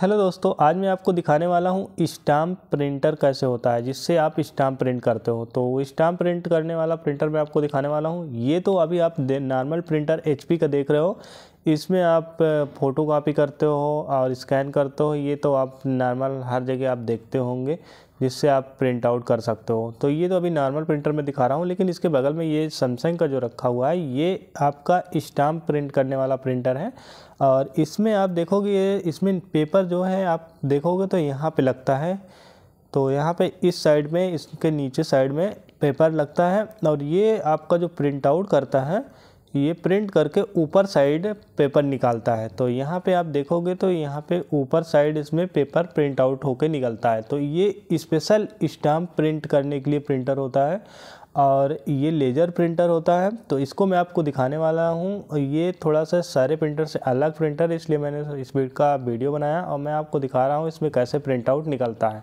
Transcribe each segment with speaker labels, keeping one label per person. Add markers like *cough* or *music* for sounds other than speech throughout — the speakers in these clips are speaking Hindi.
Speaker 1: हेलो दोस्तों आज मैं आपको दिखाने वाला हूँ स्टाम्प प्रिंटर कैसे होता है जिससे आप स्टाम्प प्रिंट करते हो तो स्टाम्प प्रिंट करने वाला प्रिंटर मैं आपको दिखाने वाला हूँ ये तो अभी आप नॉर्मल प्रिंटर एचपी का देख रहे हो इसमें आप फ़ोटो कापी करते हो और स्कैन करते हो ये तो आप नॉर्मल हर जगह आप देखते होंगे जिससे आप प्रिंट आउट कर सकते हो तो ये तो अभी नॉर्मल प्रिंटर में दिखा रहा हूँ लेकिन इसके बगल में ये सैमसंग का जो रखा हुआ है ये आपका स्टाम्प प्रिंट करने वाला प्रिंटर है और इसमें आप देखोगे ये इसमें पेपर जो है आप देखोगे तो यहाँ पे लगता है तो यहाँ पे इस साइड में इसके नीचे साइड में पेपर लगता है और ये आपका जो प्रिंट आउट करता है ये प्रिंट करके ऊपर साइड पेपर निकालता है तो यहाँ पे आप देखोगे तो यहाँ पे ऊपर साइड इसमें पेपर प्रिंट आउट होके निकलता है तो ये स्पेशल स्टाम्प प्रिंट करने के लिए प्रिंटर होता है और ये लेज़र प्रिंटर होता है तो इसको मैं आपको दिखाने वाला हूँ ये थोड़ा सा सारे प्रिंटर से अलग प्रिंटर इसलिए मैंने इस का वीडियो बनाया और मैं आपको दिखा रहा हूँ इसमें कैसे प्रिंट आउट निकलता है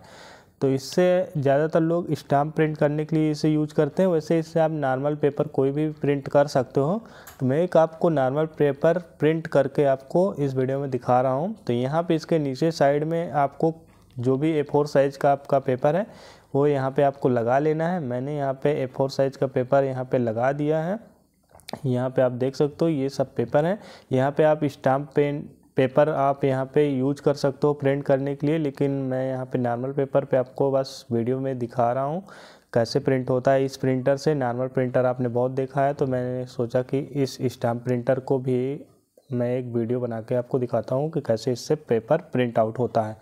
Speaker 1: तो इससे ज़्यादातर लोग स्टाम्प प्रिंट करने के लिए इसे यूज करते हैं वैसे इससे आप नॉर्मल पेपर कोई भी प्रिंट कर सकते हो तो मैं एक आपको नॉर्मल पेपर प्रिंट करके आपको इस वीडियो में दिखा रहा हूँ तो यहाँ पे इसके नीचे साइड में आपको जो भी ए फोर साइज़ का आपका पेपर है वो यहाँ पर आपको लगा लेना है मैंने यहाँ पर ए फोर साइज़ का पेपर यहाँ पे लगा दिया है यहाँ पे आप देख सकते हो ये सब पेपर हैं यहाँ पे आप स्टाम्प पेन पेपर आप यहाँ पे यूज कर सकते हो प्रिंट करने के लिए लेकिन मैं यहाँ पे नॉर्मल पेपर पे आपको बस वीडियो में दिखा रहा हूँ कैसे प्रिंट होता है इस प्रिंटर से नॉर्मल प्रिंटर आपने बहुत देखा है तो मैंने सोचा कि इस स्टाम्प प्रिंटर को भी मैं एक वीडियो बना के आपको दिखाता हूँ कि कैसे इससे पेपर प्रिंट आउट होता है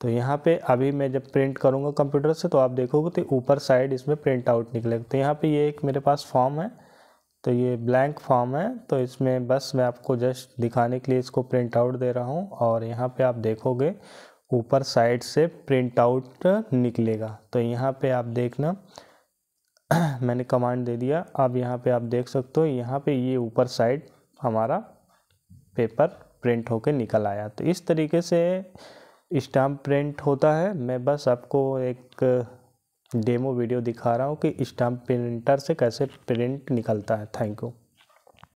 Speaker 1: तो यहाँ पे अभी मैं जब प्रिंट करूँगा कंप्यूटर से तो आप देखोगे तो ऊपर साइड इसमें प्रिंट आउट निकलेगा तो यहाँ पे ये एक मेरे पास फॉर्म है तो ये ब्लैंक फॉर्म है तो इसमें बस मैं आपको जस्ट दिखाने के लिए इसको प्रिंट आउट दे रहा हूँ और यहाँ पे आप देखोगे ऊपर साइड से प्रिंट आउट निकलेगा तो यहाँ पे आप देखना *clears throat* मैंने कमांड दे दिया अब यहाँ पे आप देख सकते हो यहाँ पे ये ऊपर साइड हमारा पेपर प्रिंट होके निकल आया तो इस तरीके से स्टाम्प प्रिंट होता है मैं बस आपको एक डेमो वीडियो दिखा रहा हूँ कि स्टाम्प प्रिंटर से कैसे प्रिंट निकलता है थैंक यू